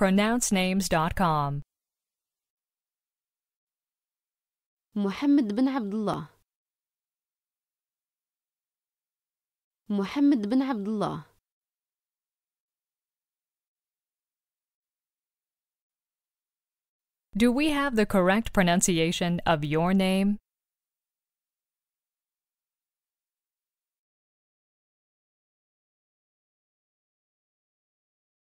pronouncenames.com. Muhammad bin Abdullah. Muhammad bin Abdullah. Do we have the correct pronunciation of your name?